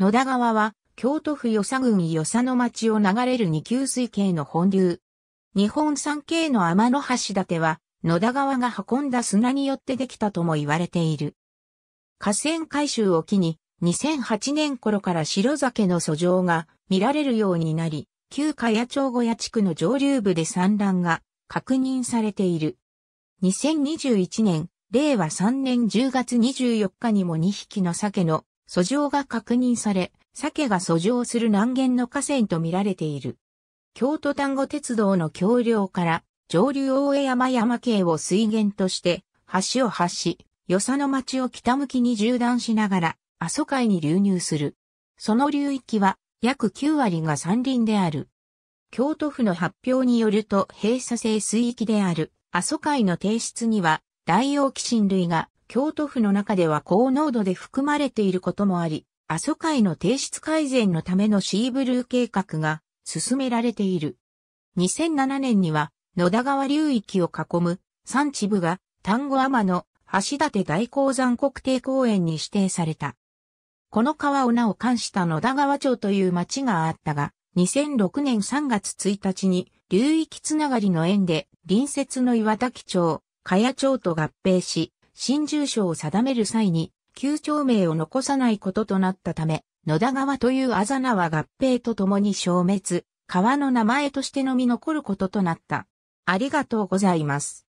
野田川は、京都府与佐郡与佐の町を流れる二級水系の本流。日本三景の天の橋立は、野田川が運んだ砂によってできたとも言われている。河川改修を機に、2008年頃から白酒の遡上が見られるようになり、旧茅屋町小屋地区の上流部で産卵が確認されている。2021年、令和3年10月24日にも2匹の鮭の遡上が確認され、鮭が遡上する南限の河川と見られている。京都丹後鉄道の橋梁から上流大江山山系を水源として橋を発し、与謝野町を北向きに縦断しながら阿蘇海に流入する。その流域は約9割が山林である。京都府の発表によると閉鎖性水域である阿蘇海の提出には大王寄神類が京都府の中では高濃度で含まれていることもあり、阿蘇海の低質改善のためのシーブルー計画が進められている。2007年には野田川流域を囲む山地部が丹後天の橋立大鉱山国定公園に指定された。この川を名を冠した野田川町という町があったが、2006年3月1日に流域つながりの縁で隣接の岩滝町、茅町と合併し、新住所を定める際に、旧町名を残さないこととなったため、野田川というあざ名は合併とともに消滅、川の名前としてのみ残ることとなった。ありがとうございます。